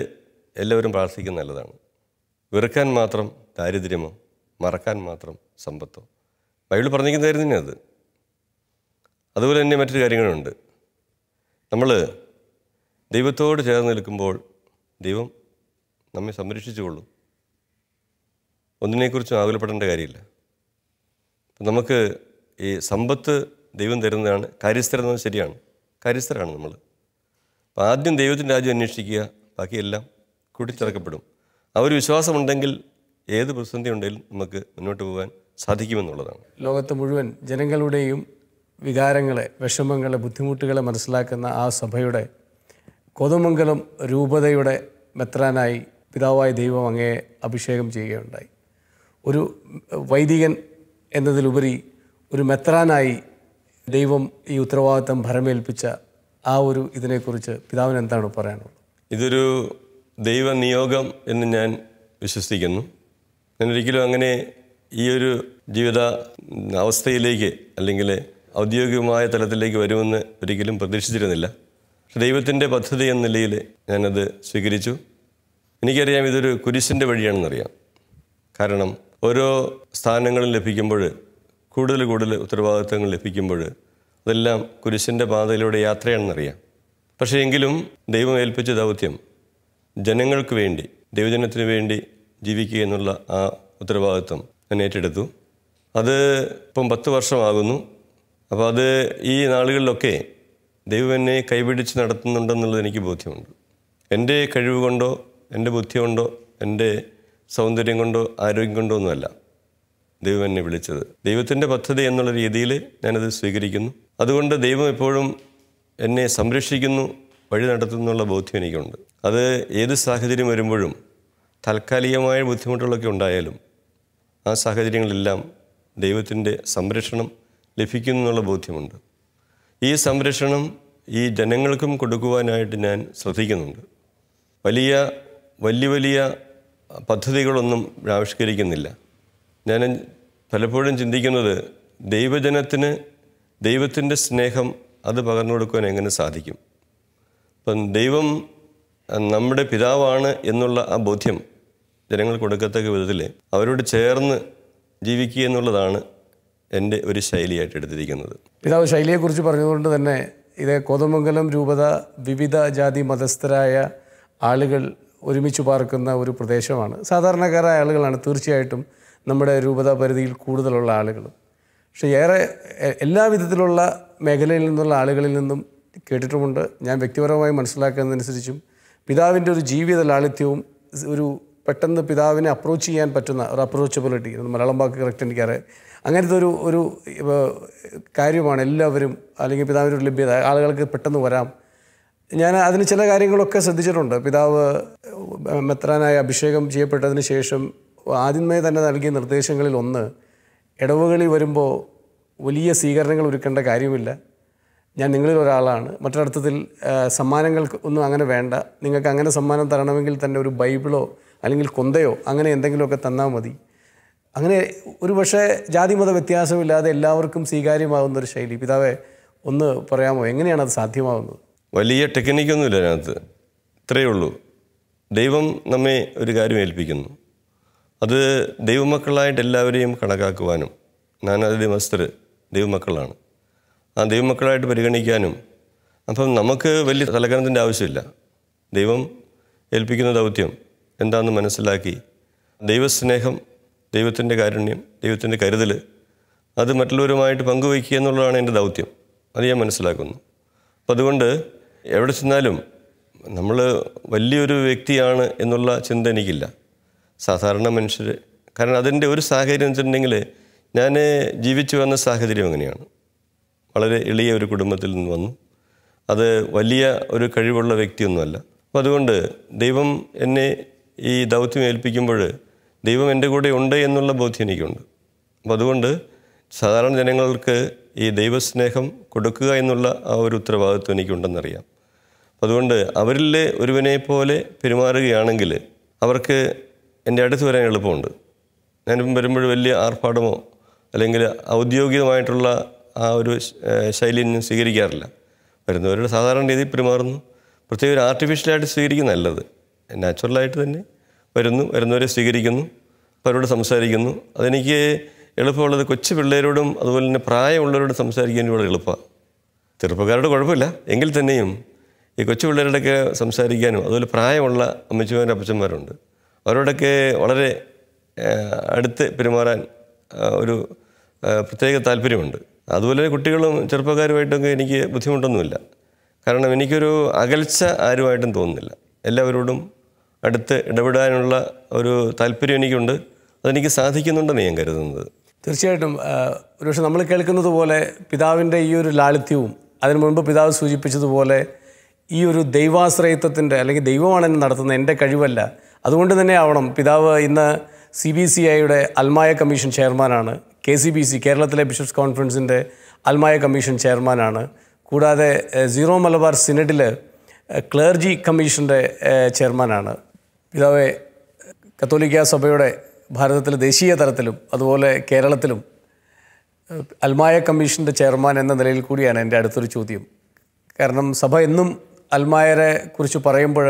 എല്ലാവരും പ്രാർത്ഥിക്കുന്ന നല്ലതാണ് വെറുക്കാൻ മാത്രം ദാരിദ്ര്യമോ മറക്കാൻ മാത്രം സമ്പത്തോ ബൈബിൾ പറഞ്ഞിരിക്കുന്നതായിരുന്നു തന്നെ അത് അതുപോലെ തന്നെ മറ്റൊരു കാര്യങ്ങളുണ്ട് നമ്മൾ ദൈവത്തോട് ചേർന്ന് നിൽക്കുമ്പോൾ ദൈവം നമ്മെ സംരക്ഷിച്ചുകൊള്ളും ഒന്നിനെക്കുറിച്ചും ആകുലപ്പെടേണ്ട കാര്യമില്ല നമുക്ക് ഈ സമ്പത്ത് ദൈവം തരുന്നതാണ് കാര്യസ്ഥരെന്നത് ശരിയാണ് കാര്യസ്ഥരാണ് നമ്മൾ അപ്പം ആദ്യം ദൈവത്തിൻ്റെ രാജ്യം അന്വേഷിക്കുക ബാക്കിയെല്ലാം കൂട്ടിച്ചിറക്കപ്പെടും ആ ഒരു വിശ്വാസമുണ്ടെങ്കിൽ ഏത് പ്രതിസന്ധി ഉണ്ടെങ്കിലും നമുക്ക് മുന്നോട്ട് പോകാൻ സാധിക്കുമെന്നുള്ളതാണ് ലോകത്ത് മുഴുവൻ ജനങ്ങളുടെയും വികാരങ്ങളെ വിഷമങ്ങളെ ബുദ്ധിമുട്ടുകളെ മനസ്സിലാക്കുന്ന ആ സഭയുടെ കൊതുമംഗലം രൂപതയുടെ മെത്രാനായി പിതാവായ ദൈവം അങ്ങയെ അഭിഷേകം ചെയ്യുകയുണ്ടായി ഒരു വൈദികൻ എന്നതിലുപരി ഒരു മെത്രാനായി ദൈവം ഈ ഉത്തരവാദിത്തം ഭരമേൽപ്പിച്ച ആ ഒരു ഇതിനെക്കുറിച്ച് പിതാവിന് എന്താണ് പറയാനുള്ളത് ഇതൊരു ദൈവനിയോഗം എന്ന് ഞാൻ വിശ്വസിക്കുന്നു ഞാനൊരിക്കലും അങ്ങനെ ഈ ഒരു ജീവിത അവസ്ഥയിലേക്ക് അല്ലെങ്കിൽ ഔദ്യോഗികമായ തലത്തിലേക്ക് വരുമെന്ന് ഒരിക്കലും പ്രതീക്ഷിച്ചിരുന്നില്ല പക്ഷെ ദൈവത്തിൻ്റെ പദ്ധതി എന്ന നിലയിൽ ഞാനത് സ്വീകരിച്ചു എനിക്കറിയാം ഇതൊരു കുരിശിൻ്റെ വഴിയാണെന്നറിയാം കാരണം ഓരോ സ്ഥാനങ്ങളും ലഭിക്കുമ്പോൾ കൂടുതൽ കൂടുതൽ ഉത്തരവാദിത്തങ്ങൾ ലഭിക്കുമ്പോൾ അതെല്ലാം കുരിശിൻ്റെ പാതയിലൂടെ യാത്രയാണെന്നറിയാം പക്ഷേ എങ്കിലും ദൈവം ഏൽപ്പിച്ച ദൗത്യം ജനങ്ങൾക്ക് വേണ്ടി ദൈവജനത്തിന് വേണ്ടി ജീവിക്കുക എന്നുള്ള ആ ഉത്തരവാദിത്വം ഞാൻ ഏറ്റെടുത്തു അത് ഇപ്പം പത്ത് വർഷമാകുന്നു അപ്പോൾ അത് ഈ നാളുകളിലൊക്കെ ദൈവം എന്നെ കൈപിടിച്ച് നടത്തുന്നുണ്ടെന്നുള്ളത് എനിക്ക് ബോധ്യമുണ്ട് എൻ്റെ കഴിവ് കൊണ്ടോ എൻ്റെ ബുദ്ധി കൊണ്ടോ എൻ്റെ സൗന്ദര്യം കൊണ്ടോ ആരോഗ്യം കൊണ്ടോ ഒന്നുമല്ല ദൈവം എന്നെ വിളിച്ചത് ദൈവത്തിൻ്റെ പദ്ധതി എന്നുള്ള രീതിയിൽ ഞാനത് സ്വീകരിക്കുന്നു അതുകൊണ്ട് ദൈവം എപ്പോഴും എന്നെ സംരക്ഷിക്കുന്നു വഴി നടത്തുന്നുള്ള ബോധ്യം എനിക്കുണ്ട് അത് ഏത് സാഹചര്യം വരുമ്പോഴും താൽക്കാലികമായ ബുദ്ധിമുട്ടുകളൊക്കെ ഉണ്ടായാലും ആ സാഹചര്യങ്ങളിലെല്ലാം ദൈവത്തിൻ്റെ സംരക്ഷണം ലഭിക്കുന്നു എന്നുള്ള ബോധ്യമുണ്ട് ഈ സംരക്ഷണം ഈ ജനങ്ങൾക്കും കൊടുക്കുവാനായിട്ട് ഞാൻ ശ്രദ്ധിക്കുന്നുണ്ട് വലിയ വലിയ വലിയ പദ്ധതികളൊന്നും ആവിഷ്കരിക്കുന്നില്ല ഞാൻ പലപ്പോഴും ചിന്തിക്കുന്നത് ദൈവജനത്തിന് ദൈവത്തിൻ്റെ സ്നേഹം അത് പകർന്നു കൊടുക്കുവാൻ എങ്ങനെ സാധിക്കും അപ്പം ദൈവം നമ്മുടെ പിതാവാണ് എന്നുള്ള ആ ബോധ്യം ജനങ്ങൾ കൊടുക്കത്തക്ക വിധത്തിൽ അവരോട് ചേർന്ന് ജീവിക്കുക എന്നുള്ളതാണ് എൻ്റെ ഒരു ശൈലിയായിട്ട് എടുത്തിരിക്കുന്നത് പിതാവ് ശൈലിയെക്കുറിച്ച് പറഞ്ഞതുകൊണ്ട് തന്നെ ഇത് കോതമംഗലം രൂപത വിവിധ ജാതി മതസ്ഥരായ ആളുകൾ ഒരുമിച്ച് പാർക്കുന്ന ഒരു പ്രദേശമാണ് സാധാരണക്കാരായ ആളുകളാണ് തീർച്ചയായിട്ടും നമ്മുടെ രൂപത പരിധിയിൽ കൂടുതലുള്ള ആളുകൾ പക്ഷേ ഏറെ എല്ലാ വിധത്തിലുള്ള മേഖലയിൽ നിന്നുള്ള ആളുകളിൽ നിന്നും കേട്ടിട്ടുമുണ്ട് ഞാൻ വ്യക്തിപരമായി മനസ്സിലാക്കുന്നതനുസരിച്ചും പിതാവിൻ്റെ ഒരു ജീവിത ലാളിത്യവും ഒരു പെട്ടെന്ന് പിതാവിനെ അപ്രോച്ച് ചെയ്യാൻ പറ്റുന്ന ഒരു അപ്രോച്ചബിലിറ്റി മലയാളം വാക്ക് കറക്റ്റ് എനിക്കറിയാം അങ്ങനത്തെ ഒരു ഒരു കാര്യമാണ് എല്ലാവരും അല്ലെങ്കിൽ പിതാവിൻ്റെ ഒരു ലഭ്യത ആളുകൾക്ക് പെട്ടെന്ന് വരാം ഞാൻ അതിന് ചില കാര്യങ്ങളൊക്കെ ശ്രദ്ധിച്ചിട്ടുണ്ട് പിതാവ് മെത്രാനായ അഭിഷേകം ചെയ്യപ്പെട്ടതിന് ശേഷം ആദ്യമേ തന്നെ നൽകിയ നിർദ്ദേശങ്ങളിൽ ഒന്ന് ഇടവുകളിൽ വരുമ്പോൾ വലിയ സ്വീകരണങ്ങൾ ഒരുക്കേണ്ട കാര്യമില്ല ഞാൻ നിങ്ങളിൽ ഒരാളാണ് മറ്റൊരർത്ഥത്തിൽ സമ്മാനങ്ങൾക്ക് ഒന്നും അങ്ങനെ വേണ്ട നിങ്ങൾക്ക് അങ്ങനെ സമ്മാനം തരണമെങ്കിൽ തന്നെ ഒരു ബൈബിളോ അല്ലെങ്കിൽ കൊന്തയോ അങ്ങനെ എന്തെങ്കിലുമൊക്കെ തന്നാൽ മതി അങ്ങനെ ഒരു പക്ഷേ ജാതിമത വ്യത്യാസമില്ലാതെ എല്ലാവർക്കും സ്വീകാര്യമാകുന്ന ഒരു ശൈലി പിതാവെ ഒന്ന് പറയാമോ എങ്ങനെയാണ് അത് സാധ്യമാവുന്നത് വലിയ ടെക്നിക്കൊന്നുമില്ല അതിനകത്ത് ഇത്രയേ ഉള്ളൂ ദൈവം നമ്മെ ഒരു കാര്യം ഏൽപ്പിക്കുന്നു അത് ദൈവമക്കളായിട്ട് എല്ലാവരെയും കണക്കാക്കുവാനും നാനാതി മസ്തർ ദൈവമക്കളാണ് ആ ദൈവമക്കളായിട്ട് പരിഗണിക്കാനും അപ്പം നമുക്ക് വലിയ തലകരണത്തിൻ്റെ ആവശ്യമില്ല ദൈവം ഏൽപ്പിക്കുന്ന ദൗത്യം എന്താണെന്ന് മനസ്സിലാക്കി ദൈവസ്നേഹം ദൈവത്തിൻ്റെ കാരുണ്യം ദൈവത്തിൻ്റെ കരുതൽ അത് മറ്റുള്ളവരുമായിട്ട് പങ്കുവയ്ക്കുക എന്നുള്ളതാണ് എൻ്റെ ദൗത്യം അത് ഞാൻ മനസ്സിലാക്കുന്നു അപ്പം അതുകൊണ്ട് എവിടെ ചെന്നാലും നമ്മൾ വലിയൊരു വ്യക്തിയാണ് എന്നുള്ള ചിന്ത എനിക്കില്ല സാധാരണ മനുഷ്യർ കാരണം അതിൻ്റെ ഒരു സാഹചര്യം വെച്ചിട്ടുണ്ടെങ്കിൽ ഞാൻ ജീവിച്ചു വന്ന സാഹചര്യം അങ്ങനെയാണ് വളരെ എളിയ ഒരു കുടുംബത്തിൽ നിന്ന് വന്നു അത് വലിയ ഒരു കഴിവുള്ള വ്യക്തിയൊന്നുമല്ല അപ്പം അതുകൊണ്ട് ദൈവം എന്നെ ഈ ദൗത്യം ഏൽപ്പിക്കുമ്പോൾ ദൈവം എൻ്റെ കൂടെ ഉണ്ട് എന്നുള്ള ബോധ്യം എനിക്കുണ്ട് അപ്പോൾ അതുകൊണ്ട് സാധാരണ ജനങ്ങൾക്ക് ഈ ദൈവസ്നേഹം കൊടുക്കുക എന്നുള്ള ആ ഒരു ഉത്തരവാദിത്വം എനിക്കുണ്ടെന്നറിയാം അതുകൊണ്ട് അവരിലെ ഒരുവനെ പോലെ പെരുമാറുകയാണെങ്കിൽ അവർക്ക് എൻ്റെ അടുത്ത് വരാൻ എളുപ്പമുണ്ട് ഞാനിപ്പം വരുമ്പോൾ വലിയ ആർഭാടമോ അല്ലെങ്കിൽ ഔദ്യോഗികമായിട്ടുള്ള ആ ഒരു ശൈലി സ്വീകരിക്കാറില്ല വരുന്നവരുടെ സാധാരണ രീതിയിൽ പെരുമാറുന്നു പ്രത്യേക ഒരു ആർട്ടിഫിഷ്യലായിട്ട് സ്വീകരിക്കുന്നതല്ലത് നാച്ചുറലായിട്ട് തന്നെ വരുന്നു വരുന്നവരെ സ്വീകരിക്കുന്നു അവരോട് സംസാരിക്കുന്നു അതെനിക്ക് എളുപ്പമുള്ളത് കൊച്ചു പിള്ളേരോടും അതുപോലെ തന്നെ പ്രായമുള്ളവരോട് സംസാരിക്കാൻ വളരെ എളുപ്പമാണ് ചെറുപ്പക്കാരോട് കുഴപ്പമില്ല എങ്കിൽ തന്നെയും ഈ കൊച്ചു പിള്ളേരോടൊക്കെ സംസാരിക്കാനും അതുപോലെ പ്രായമുള്ള അമ്മച്ചിമാരും അപ്പച്ചന്മാരുണ്ട് അവരോടൊക്കെ വളരെ അടുത്ത് പെരുമാറാൻ ഒരു പ്രത്യേക താല്പര്യമുണ്ട് അതുപോലെ കുട്ടികളും ചെറുപ്പക്കാരുമായിട്ടൊക്കെ എനിക്ക് ബുദ്ധിമുട്ടൊന്നുമില്ല കാരണം എനിക്കൊരു അകൽച്ച ആരുമായിട്ടും തോന്നുന്നില്ല എല്ലാവരോടും അടുത്ത് ഇടപെടാനുള്ള ഒരു താല്പര്യം എനിക്കുണ്ട് അതെനിക്ക് സാധിക്കുന്നുണ്ടെന്ന് ഞാൻ കരുതുന്നത് തീർച്ചയായിട്ടും ഒരുപക്ഷെ നമ്മൾ കേൾക്കുന്നത് പോലെ പിതാവിൻ്റെ ഈ ഒരു ലാളിത്യവും അതിനു മുൻപ് പിതാവ് സൂചിപ്പിച്ചതുപോലെ ഈ ഒരു ദൈവാശ്രയത്വത്തിൻ്റെ അല്ലെങ്കിൽ ദൈവമാണ് എന്നെ നടത്തുന്നത് എൻ്റെ കഴിവല്ല അതുകൊണ്ട് തന്നെ ആവണം പിതാവ് ഇന്ന് സി ബി സി ഐയുടെ അൽമായ കമ്മീഷൻ ചെയർമാനാണ് കെ സി ബി സി കേരളത്തിലെ ബിഷപ്സ് കോൺഫറൻസിൻ്റെ അൽമായ കമ്മീഷൻ ചെയർമാനാണ് കൂടാതെ സീറോ മലബാർ സിനഡിൽ ക്ലേർജി കമ്മീഷൻ്റെ ചെയർമാനാണ് പിതാവെ കത്തോലിക്ക സഭയുടെ ഭാരതത്തിലെ ദേശീയ തലത്തിലും അതുപോലെ കേരളത്തിലും അൽമായ കമ്മീഷൻ്റെ ചെയർമാൻ എന്ന നിലയിൽ കൂടിയാണ് എൻ്റെ അടുത്തൊരു ചോദ്യം കാരണം സഭ എന്നും അൽമായരെ കുറിച്ച് പറയുമ്പോൾ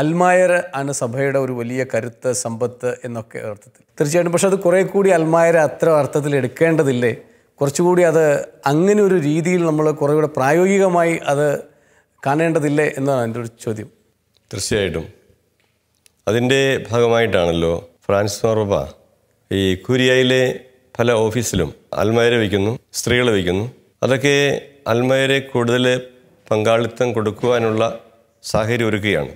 അൽമായർ ആണ് സഭയുടെ ഒരു വലിയ കരുത്ത് സമ്പത്ത് എന്നൊക്കെ അർത്ഥത്തിൽ തീർച്ചയായിട്ടും പക്ഷെ അത് കുറേ കൂടി അൽമായരെ അത്ര അർത്ഥത്തിൽ എടുക്കേണ്ടതില്ലേ കുറച്ചുകൂടി അത് അങ്ങനെ ഒരു രീതിയിൽ നമ്മൾ കുറേ കൂടെ പ്രായോഗികമായി അത് കാണേണ്ടതില്ലേ എന്നാണ് എൻ്റെ ഒരു ചോദ്യം തീർച്ചയായിട്ടും അതിൻ്റെ ഭാഗമായിട്ടാണല്ലോ ഫ്രാൻസ് മാർബ ഈ കുരിയയിലെ പല ഓഫീസിലും അൽമയരെ വയ്ക്കുന്നു സ്ത്രീകളെ വയ്ക്കുന്നു അതൊക്കെ അൽമയരെ കൂടുതൽ പങ്കാളിത്തം കൊടുക്കുവാനുള്ള സാഹചര്യം ഒരുക്കുകയാണ്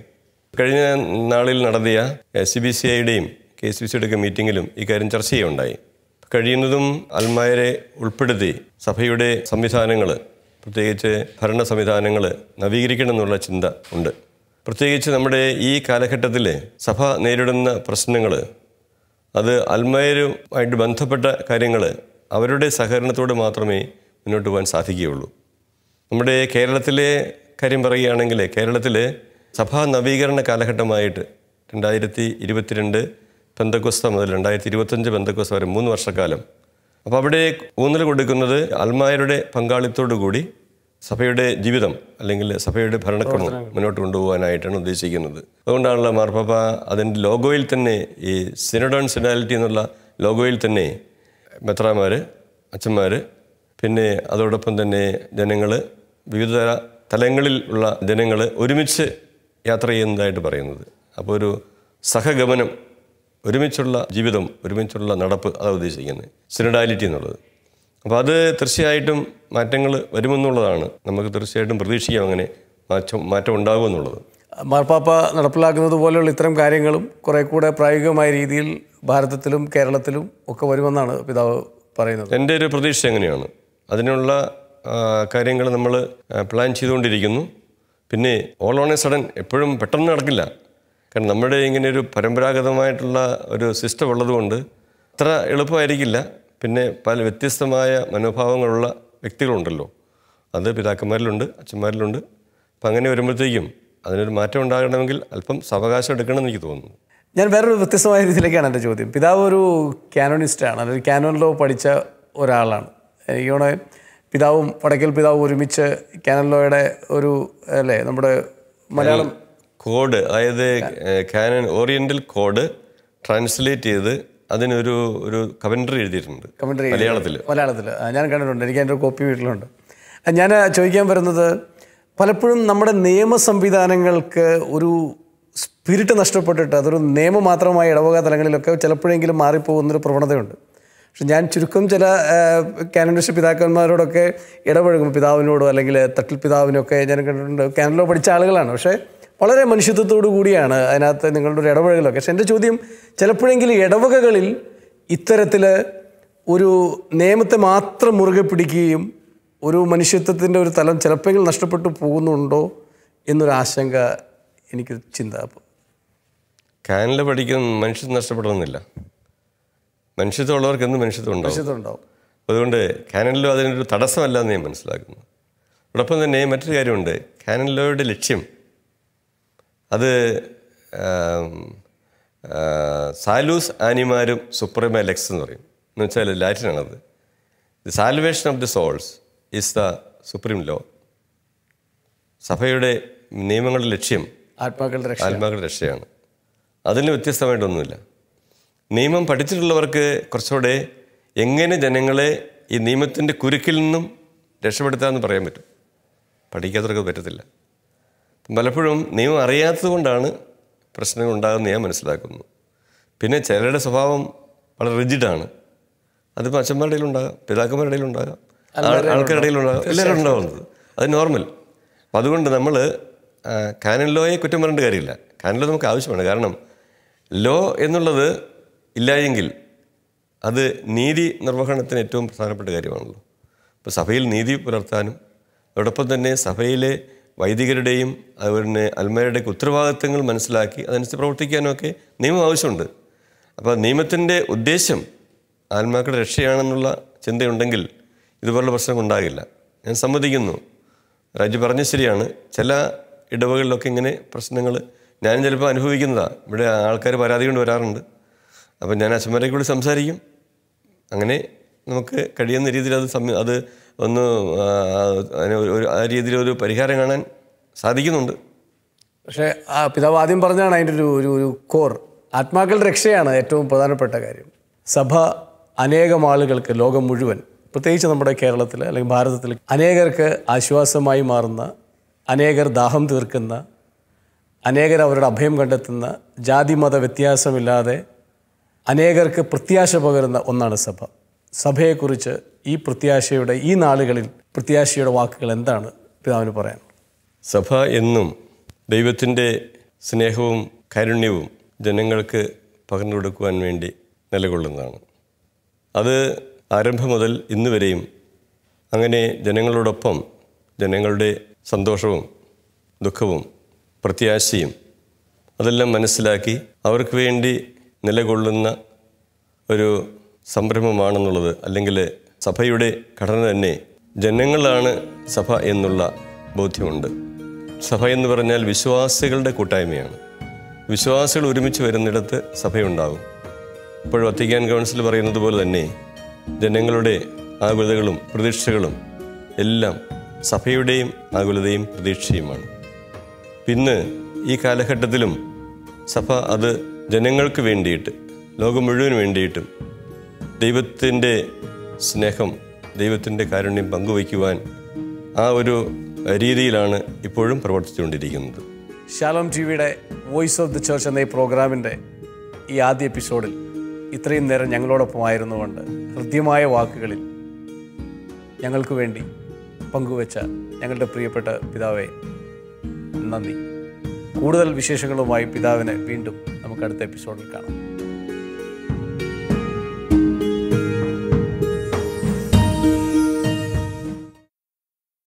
കഴിഞ്ഞ നാളിൽ നടത്തിയ സി ബി സി ഐയുടെയും കെ എസ് ബി സിയുടെയൊക്കെ മീറ്റിങ്ങിലും ഇക്കാര്യം ചർച്ച ചെയ്യുകയുണ്ടായി കഴിയുന്നതും അൽമായരെ ഉൾപ്പെടുത്തി സഭയുടെ സംവിധാനങ്ങൾ പ്രത്യേകിച്ച് ഭരണ സംവിധാനങ്ങൾ നവീകരിക്കണം എന്നുള്ള ചിന്ത ഉണ്ട് പ്രത്യേകിച്ച് നമ്മുടെ ഈ കാലഘട്ടത്തിൽ സഭ നേരിടുന്ന പ്രശ്നങ്ങൾ അത് അൽമയരുമായിട്ട് ബന്ധപ്പെട്ട കാര്യങ്ങൾ അവരുടെ സഹകരണത്തോട് മാത്രമേ മുന്നോട്ട് പോകാൻ സാധിക്കുകയുള്ളൂ നമ്മുടെ കേരളത്തിലെ കാര്യം പറയുകയാണെങ്കിൽ കേരളത്തിൽ സഭാ നവീകരണ കാലഘട്ടമായിട്ട് രണ്ടായിരത്തി ഇരുപത്തിരണ്ട് പെന്തക്കൊസ്ത മുതൽ രണ്ടായിരത്തി ഇരുപത്തഞ്ച് പെന്തക്കൊസ്ത വരെ മൂന്ന് വർഷക്കാലം അപ്പോൾ അവിടെ ഊന്നൽ കൊടുക്കുന്നത് അൽമായരുടെ കൂടി സഭയുടെ ജീവിതം അല്ലെങ്കിൽ സഭയുടെ ഭരണക്രമം മുന്നോട്ട് കൊണ്ടുപോകാനായിട്ടാണ് ഉദ്ദേശിക്കുന്നത് അതുകൊണ്ടാണല്ലോ മാർപ്പാപ്പ അതിൻ്റെ ലോഗോയിൽ തന്നെ ഈ സിനഡോൺ സിനാലിറ്റി എന്നുള്ള ലോഗോയിൽ തന്നെ മെത്രാമാർ അച്ഛന്മാർ പിന്നെ അതോടൊപ്പം തന്നെ ജനങ്ങൾ വിവിധ തലങ്ങളിൽ ഉള്ള ജനങ്ങൾ ഒരുമിച്ച് യാത്ര ചെയ്യുന്നതായിട്ട് പറയുന്നത് അപ്പോൾ ഒരു സഹഗമനം ഒരുമിച്ചുള്ള ജീവിതം ഒരുമിച്ചുള്ള നടപ്പ് അതാണ് ഉദ്ദേശിക്കുന്നത് സിനഡാലിറ്റി എന്നുള്ളത് അപ്പോൾ അത് തീർച്ചയായിട്ടും മാറ്റങ്ങൾ വരുമെന്നുള്ളതാണ് നമുക്ക് തീർച്ചയായിട്ടും പ്രതീക്ഷിക്കാം അങ്ങനെ മാറ്റം മാറ്റം ഉണ്ടാകുമെന്നുള്ളത് മാർപ്പാപ്പ നടപ്പിലാക്കുന്നത് പോലെയുള്ള ഇത്തരം കാര്യങ്ങളും കുറേ കൂടെ പ്രായോഗികമായ രീതിയിൽ ഭാരതത്തിലും കേരളത്തിലും ഒക്കെ വരുമെന്നാണ് പിതാവ് പറയുന്നത് എൻ്റെ ഒരു പ്രതീക്ഷ എങ്ങനെയാണ് അതിനുള്ള കാര്യങ്ങൾ നമ്മൾ പ്ലാൻ ചെയ്തുകൊണ്ടിരിക്കുന്നു പിന്നെ ഓൾ ഓൺ എ സഡൻ എപ്പോഴും പെട്ടെന്ന് നടക്കില്ല കാരണം നമ്മുടെ ഇങ്ങനെ ഒരു പരമ്പരാഗതമായിട്ടുള്ള ഒരു സിസ്റ്റം ഉള്ളതുകൊണ്ട് അത്ര എളുപ്പമായിരിക്കില്ല പിന്നെ പല വ്യത്യസ്തമായ മനോഭാവങ്ങളുള്ള വ്യക്തികളുണ്ടല്ലോ അത് പിതാക്കന്മാരിലുണ്ട് അച്ഛന്മാരിലുണ്ട് അപ്പം അങ്ങനെ വരുമ്പോഴത്തേക്കും അതിനൊരു മാറ്റം ഉണ്ടാകണമെങ്കിൽ അല്പം സാവകാശം എടുക്കണമെന്ന് എനിക്ക് തോന്നുന്നു ഞാൻ വേറൊരു വ്യത്യസ്തമായ രീതിയിലേക്കാണ് എൻ്റെ ചോദ്യം പിതാവ് ഒരു ക്യാനോണിസ്റ്റാണ് അല്ലെങ്കിൽ ക്യാനോൺ ലോ പഠിച്ച ഒരാളാണ് എനിക്ക് പിതാവും വടക്കൽ പിതാവും ഒരുമിച്ച് ക്യാനോൺ ലോയുടെ ഒരു അല്ലേ നമ്മുടെ മലയാളം കോഡ് അതായത് കാനൻ ഓറിയന്റൽ കോഡ് ട്രാൻസ്ലേറ്റ് ചെയ്ത് അതിനൊരു ഒരു കമൻട്രി എഴുതിയിട്ടുണ്ട് കമൻട്രി മലയാളത്തിൽ മലയാളത്തിൽ ഞാൻ കണ്ടിട്ടുണ്ട് എനിക്ക് അതിൻ്റെ കോപ്പി വീട്ടിലുണ്ട് ഞാൻ ചോദിക്കാൻ വരുന്നത് പലപ്പോഴും നമ്മുടെ നിയമ സംവിധാനങ്ങൾക്ക് ഒരു സ്പിരിറ്റ് നഷ്ടപ്പെട്ടിട്ട് അതൊരു നിയമം മാത്രമായ ഇടവക തലങ്ങളിലൊക്കെ ചിലപ്പോഴെങ്കിലും മാറിപ്പോകുന്നൊരു പ്രവണതയുണ്ട് പക്ഷെ ഞാൻ ചുരുക്കം ചില കാനഡിഷ്യ പിതാക്കന്മാരോടൊക്കെ ഇടപഴകും പിതാവിനോടോ അല്ലെങ്കിൽ തട്ടിൽ പിതാവിനൊക്കെ ഞാൻ കണ്ടിട്ടുണ്ട് കാനഡോ പഠിച്ച ആളുകളാണ് പക്ഷേ വളരെ മനുഷ്യത്വത്തോടു കൂടിയാണ് അതിനകത്ത് നിങ്ങളുടെ ഒരു ഇടപഴകലൊക്കെ പക്ഷെ എൻ്റെ ചോദ്യം ചിലപ്പോഴെങ്കിലും ഇടവകകളിൽ ഇത്തരത്തിൽ ഒരു നിയമത്തെ മാത്രം മുറുകെ പിടിക്കുകയും ഒരു മനുഷ്യത്വത്തിൻ്റെ ഒരു തലം ചിലപ്പോഴെങ്കിലും നഷ്ടപ്പെട്ടു പോകുന്നുണ്ടോ എന്നൊരു ആശങ്ക എനിക്ക് ചിന്ത കാനലിൽ പഠിക്കുന്ന മനുഷ്യൻ നഷ്ടപ്പെടണമെന്നില്ല മനുഷ്യത്വം ഉള്ളവർക്ക് എന്ത് മനുഷ്യത്വം ഉണ്ടാവും മനുഷ്യത്വം ഉണ്ടാവും അതുകൊണ്ട് കാനലിലോ അതിനൊരു തടസ്സമല്ല എന്ന് ഞാൻ മനസ്സിലാക്കുന്നു അതോടൊപ്പം തന്നെ മറ്റൊരു കാര്യമുണ്ട് കാനലിലോയുടെ ലക്ഷ്യം അത് സാലൂസ് ആനിമാരും സുപ്രീമ ലെക്സ് എന്ന് പറയും എന്ന് വെച്ചാൽ ലാറ്റിനാണത് the salvation of the souls is the supreme law സഭയുടെ നിയമങ്ങളുടെ ലക്ഷ്യം ആത്മാക്കളുടെ ആത്മാക്കളുടെ രക്ഷയാണ് അതിന് വ്യത്യസ്തമായിട്ടൊന്നുമില്ല നിയമം പഠിച്ചിട്ടുള്ളവർക്ക് കുറച്ചുകൂടെ എങ്ങനെ ജനങ്ങളെ ഈ നിയമത്തിൻ്റെ കുരുക്കിൽ നിന്നും രക്ഷപ്പെടുത്താമെന്ന് പറയാൻ പറ്റും പഠിക്കാത്തവർക്ക് പറ്റത്തില്ല പലപ്പോഴും നിയമം അറിയാത്തതുകൊണ്ടാണ് പ്രശ്നങ്ങൾ ഉണ്ടാകുന്ന ഞാൻ മനസ്സിലാക്കുന്നു പിന്നെ ചിലരുടെ സ്വഭാവം വളരെ റിജിഡാണ് അതിപ്പോൾ അച്ഛന്മാരുടെ ഇടയിലുണ്ടാകാം പിതാക്കന്മാരുടെ ഇടയിലുണ്ടാകാം ആൾക്കാരുടെ ഇടയിലുണ്ടാകാം എല്ലാവരും ഉണ്ടാകുന്നത് അത് നോർമൽ അപ്പം അതുകൊണ്ട് നമ്മൾ കാനൻ ലോയെ കുറ്റം പറയേണ്ട കാര്യമില്ല കാനൻ ലോ നമുക്ക് ആവശ്യമാണ് കാരണം ലോ എന്നുള്ളത് ഇല്ലായെങ്കിൽ അത് നീതി നിർവഹണത്തിന് ഏറ്റവും പ്രധാനപ്പെട്ട കാര്യമാണല്ലോ അപ്പോൾ സഭയിൽ നീതി പുലർത്താനും അതോടൊപ്പം തന്നെ സഭയിലെ വൈദികരുടെയും അതുപോലെ തന്നെ അൽമാരുടെയൊക്കെ ഉത്തരവാദിത്തങ്ങൾ മനസ്സിലാക്കി അതനുസരിച്ച് പ്രവർത്തിക്കാനൊക്കെ നിയമം ആവശ്യമുണ്ട് അപ്പോൾ നിയമത്തിൻ്റെ ഉദ്ദേശം ആത്മാക്കളുടെ രക്ഷയാണെന്നുള്ള ചിന്തയുണ്ടെങ്കിൽ ഇതുപോലുള്ള പ്രശ്നം ഉണ്ടാകില്ല ഞാൻ സമ്മതിക്കുന്നു രാജു പറഞ്ഞ ശരിയാണ് ചില ഇടവകളിലൊക്കെ ഇങ്ങനെ പ്രശ്നങ്ങൾ ഞാനും ചിലപ്പോൾ അനുഭവിക്കുന്നതാണ് ഇവിടെ ആൾക്കാർ പരാതി കൊണ്ട് വരാറുണ്ട് അപ്പം ഞാൻ അച്ഛന്മാരെ കൂടി സംസാരിക്കും അങ്ങനെ നമുക്ക് കഴിയുന്ന രീതിയിൽ അത് അത് ഒന്ന് അതിന് ഒരു ആ രീതിയിൽ ഒരു പരിഹാരം കാണാൻ സാധിക്കുന്നുണ്ട് പക്ഷേ ആ പിതാവ് ആദ്യം പറഞ്ഞാണ് അതിൻ്റെ ഒരു ഒരു ഒരു കോർ ആത്മാക്കളുടെ രക്ഷയാണ് ഏറ്റവും പ്രധാനപ്പെട്ട കാര്യം സഭ അനേകം ആളുകൾക്ക് ലോകം മുഴുവൻ പ്രത്യേകിച്ച് നമ്മുടെ കേരളത്തിൽ അല്ലെങ്കിൽ ഭാരതത്തിൽ അനേകർക്ക് ആശ്വാസമായി മാറുന്ന അനേകർ ദാഹം തീർക്കുന്ന അനേകർ അവരുടെ അഭയം കണ്ടെത്തുന്ന ജാതിമത വ്യത്യാസമില്ലാതെ അനേകർക്ക് പ്രത്യാശ പകരുന്ന ഒന്നാണ് സഭ സഭയെക്കുറിച്ച് ഈ പ്രത്യാശയുടെ ഈ നാളുകളിൽ പ്രത്യാശയുടെ വാക്കുകൾ എന്താണ് പിതാവിന് പറയാൻ സഭ എന്നും ദൈവത്തിൻ്റെ സ്നേഹവും കാരുണ്യവും ജനങ്ങൾക്ക് പകർന്നു കൊടുക്കുവാൻ വേണ്ടി നിലകൊള്ളുന്നതാണ് അത് ആരംഭം മുതൽ ഇന്ന് വരെയും അങ്ങനെ ജനങ്ങളോടൊപ്പം ജനങ്ങളുടെ സന്തോഷവും ദുഃഖവും പ്രത്യാശയും അതെല്ലാം മനസ്സിലാക്കി അവർക്ക് വേണ്ടി നിലകൊള്ളുന്ന ഒരു സംരംഭമാണെന്നുള്ളത് അല്ലെങ്കിൽ സഭയുടെ ഘടന തന്നെ ജനങ്ങളാണ് സഭ എന്നുള്ള ബോധ്യമുണ്ട് സഭ എന്ന് പറഞ്ഞാൽ വിശ്വാസികളുടെ കൂട്ടായ്മയാണ് വിശ്വാസികൾ ഒരുമിച്ച് വരുന്നിടത്ത് സഭയുണ്ടാകും ഇപ്പോഴും വത്തിക്കാൻ കൗൺസിൽ പറയുന്നത് പോലെ തന്നെ ജനങ്ങളുടെ ആകുലതകളും പ്രതീക്ഷകളും എല്ലാം സഭയുടെയും ആകുലതയും പ്രതീക്ഷയുമാണ് പിന്നെ ഈ കാലഘട്ടത്തിലും സഭ അത് ജനങ്ങൾക്ക് വേണ്ടിയിട്ട് ലോകം മുഴുവൻ വേണ്ടിയിട്ടും ദൈവത്തിൻ്റെ സ്നേഹം ദൈവത്തിൻ്റെ കാരുണ്യം പങ്കുവയ്ക്കുവാൻ ആ ഒരു രീതിയിലാണ് ഇപ്പോഴും പ്രവർത്തിച്ചുകൊണ്ടിരിക്കുന്നത് ശാലോം ടി വിയുടെ വോയിസ് ഓഫ് ദി ചർച്ച് എന്ന ഈ പ്രോഗ്രാമിൻ്റെ ഈ ആദ്യ എപ്പിസോഡിൽ ഇത്രയും നേരം ഞങ്ങളോടൊപ്പം ആയിരുന്നുകൊണ്ട് ഹൃദ്യമായ വാക്കുകളിൽ ഞങ്ങൾക്ക് വേണ്ടി പങ്കുവച്ച ഞങ്ങളുടെ പ്രിയപ്പെട്ട പിതാവെ നന്ദി കൂടുതൽ വിശേഷങ്ങളുമായി പിതാവിനെ വീണ്ടും നമുക്ക് അടുത്ത എപ്പിസോഡിൽ കാണാം